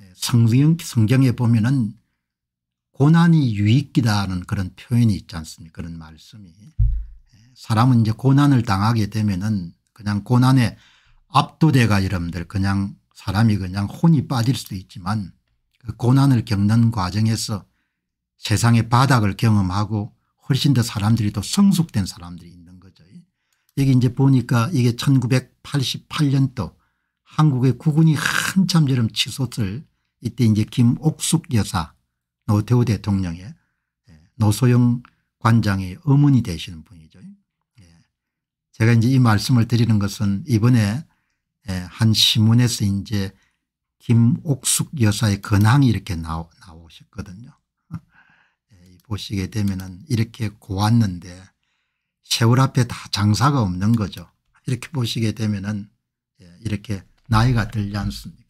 예, 성경, 성경에 보면은 고난이 유익기다는 하 그런 표현이 있지 않습니까 그런 말씀이. 예, 사람은 이제 고난을 당하게 되면은 그냥 고난에 압도돼가 여러분들 그냥 사람이 그냥 혼이 빠질 수도 있지만 그 고난을 겪는 과정에서 세상의 바닥을 경험하고 훨씬 더 사람들이 더 성숙된 사람들이 있는 거죠. 여기 이제 보니까 이게 1988년도 한국의 국군이 한참 여름 치솟을 이때 이제 김옥숙 여사 노태우 대통령의 예, 노소영 관장의 어머니 되시는 분이죠. 예. 제가 이제 이 말씀을 드리는 것은 이번에 예, 한 신문에서 이제 김옥숙 여사의 근황이 이렇게 나오, 나오셨거든요. 보시게 되면은 이렇게 고왔는데 세월 앞에 다 장사가 없는 거죠. 이렇게 보시게 되면은 이렇게 나이가 들지 않습니까?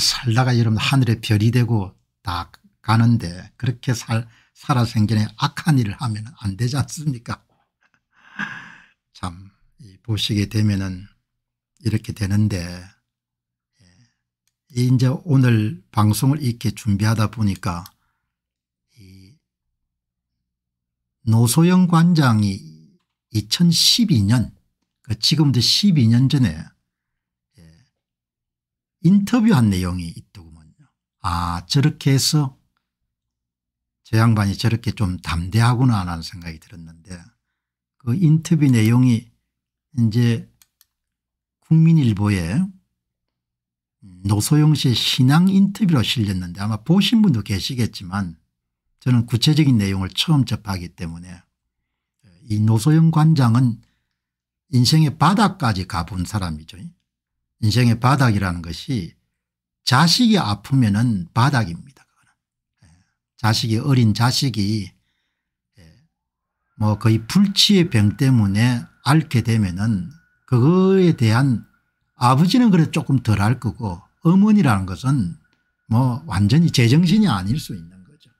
살다가 여러분 하늘의 별이 되고 다 가는데 그렇게 살, 살아 생전에 악한 일을 하면 안 되지 않습니까 참 보시게 되면은 이렇게 되는데 예. 이제 오늘 방송을 이렇게 준비하다 보니까 노소영 관장이 2012년 그 지금도 12년 전에 인터뷰한 내용이 있더구먼요. 아 저렇게 해서 저 양반이 저렇게 좀 담대하구나 라는 생각이 들었는데 그 인터뷰 내용이 이제 국민일보에 노소영 씨의 신앙 인터뷰로 실렸는데 아마 보신 분도 계시겠지만 저는 구체적인 내용을 처음 접하기 때문에 이 노소영 관장은 인생의 바닥까지 가본 사람이죠. 인생의 바닥이라는 것이 자식이 아프면은 바닥입니다. 예. 자식이 어린 자식이 예. 뭐 거의 불치의 병 때문에 앓게 되면은 그거에 대한 아버지는 그래도 조금 덜 할 거고 어머니라는 것은 뭐 완전히 제정신이 아닐 수 있는 거죠.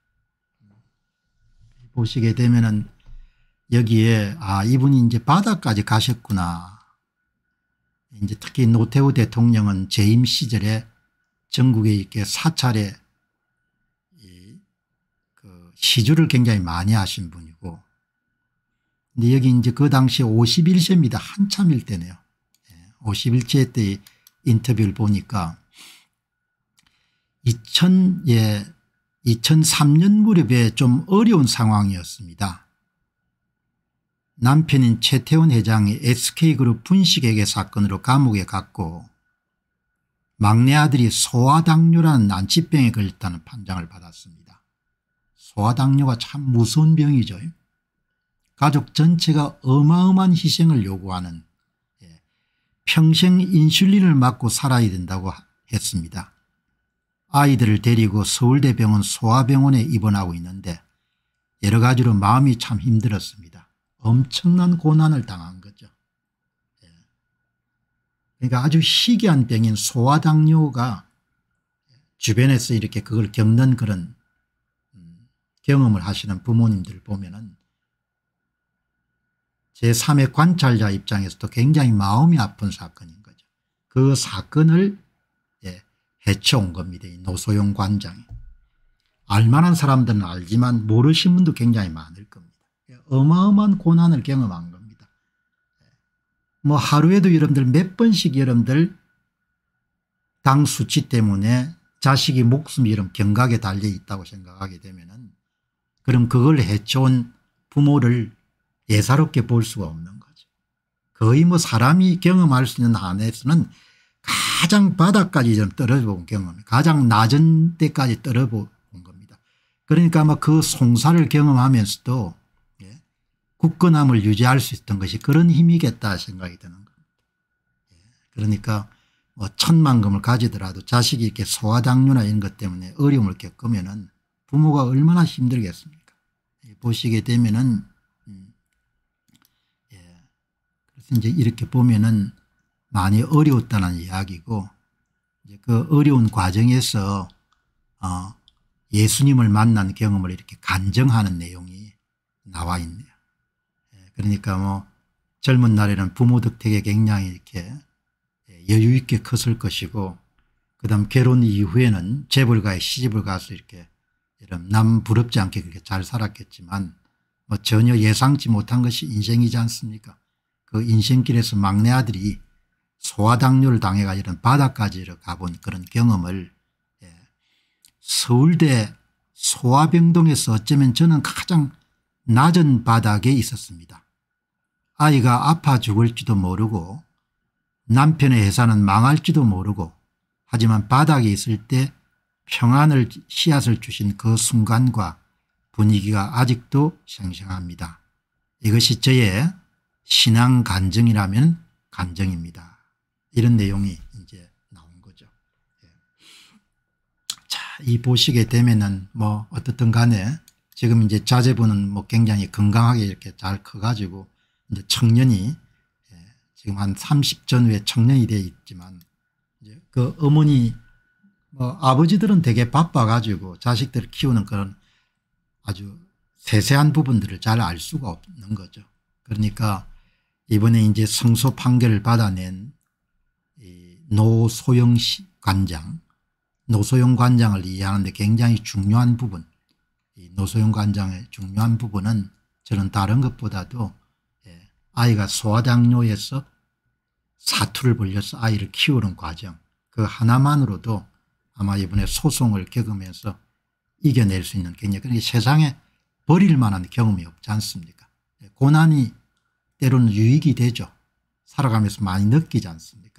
보시게 되면은 여기에 아 이분이 이제 바닥까지 가셨구나 이제 특히 노태우 대통령은 재임 시절에 전국에 이렇게 사찰에 그 시주를 굉장히 많이 하신 분이고 근데 여기 이제 그 당시 51세입니다. 한참일 때네요. 51세 예, 때 인터뷰를 보니까 2000, 예, 2003년 무렵에 좀 어려운 상황이었습니다. 남편인 최태원 회장이 SK그룹 분식회계 사건으로 감옥에 갔고 막내 아들이 소아당뇨라는 난치병에 걸렸다는 판정을 받았습니다. 소아당뇨가 참 무서운 병이죠. 가족 전체가 어마어마한 희생을 요구하는 예, 평생 인슐린을 맞고 살아야 된다고 했습니다. 아이들을 데리고 서울대병원 소아병원에 입원하고 있는데 여러 가지로 마음이 참 힘들었습니다. 엄청난 고난을 당한 거죠. 예. 그러니까 아주 희귀한 병인 소아당뇨가 주변에서 이렇게 그걸 겪는 그런 음, 경험을 하시는 부모님들 보면은 제3의 관찰자 입장에서도 굉장히 마음이 아픈 사건인 거죠. 그 사건을 예, 해쳐온 겁니다. 노소영 관장이. 알만한 사람들은 알지만 모르신 분도 굉장히 많을 겁니다. 어마어마한 고난을 경험한 겁니다. 뭐 하루에도 여러분들 몇 번씩 여러분들 당 수치 때문에 자식이 목숨 이런 경각에 달려 있다고 생각하게 되면은 그럼 그걸 해쳐온 부모를 예사롭게 볼 수가 없는 거죠. 거의 뭐 사람이 경험할 수 있는 한에서는 가장 바닥까지 좀 떨어본 경험, 가장 낮은 데까지 떨어본 겁니다. 그러니까 아마 그 송사를 경험하면서도 굳건함을 유지할 수 있던 것이 그런 힘이겠다 생각이 드는 겁니다. 예, 그러니까 뭐 천만금을 가지더라도 자식이 이렇게 소아장류나 이런 것 때문에 어려움을 겪으면은 부모가 얼마나 힘들겠습니까? 예, 보시게 되면은 음, 예 그래서 이제 이렇게 보면은 많이 어려웠다는 이야기고 이제 그 어려운 과정에서 어 예수님을 만난 경험을 이렇게 간증하는 내용이 나와 있네요. 그러니까 뭐 젊은 날에는 부모 덕택에 굉장히 이렇게 예, 여유 있게 컸을 것이고 그다음 결혼 이후에는 재벌가에 시집을 가서 이렇게 이런 남 부럽지 않게 그렇게 잘 살았겠지만 뭐 전혀 예상치 못한 것이 인생이지 않습니까? 그 인생길에서 막내 아들이 소아당뇨를 당해가 지고 이런 바닥까지 가본 그런 경험을 예. 서울대 소아병동에서 어쩌면 저는 가장 낮은 바닥에 있었습니다. 아이가 아파 죽을지도 모르고 남편의 회사는 망할지도 모르고 하지만 바닥에 있을 때 평안을 씨앗을 주신 그 순간과 분위기가 아직도 생생합니다. 이것이 저의 신앙 간증이라면 간증입니다. 이런 내용이 이제 나온 거죠. 예. 자, 이 보시게 되면은 뭐 어떻든 간에 지금 이제 자제분은 뭐 굉장히 건강하게 이렇게 잘 커가지고 이제 청년이 예, 지금 한 30 전후에 청년이 되어 있지만 이제 그 어머니 뭐 아버지들은 되게 바빠가지고 자식들을 키우는 그런 아주 세세한 부분들을 잘 알 수가 없는 거죠. 그러니까 이번에 이제 성소 판결을 받아낸 노소영 관장 노소영 관장을 이해하는데 굉장히 중요한 부분 노소영 관장의 중요한 부분은 저는 다른 것보다도 아이가 소아장료에서 사투를 벌려서 아이를 키우는 과정 그 하나만으로도 아마 이번에 소송을 겪으면서 이겨낼 수 있는 경력 그러니까 세상에 버릴 만한 경험이 없지 않습니까 고난이 때로는 유익이 되죠 살아가면서 많이 느끼지 않습니까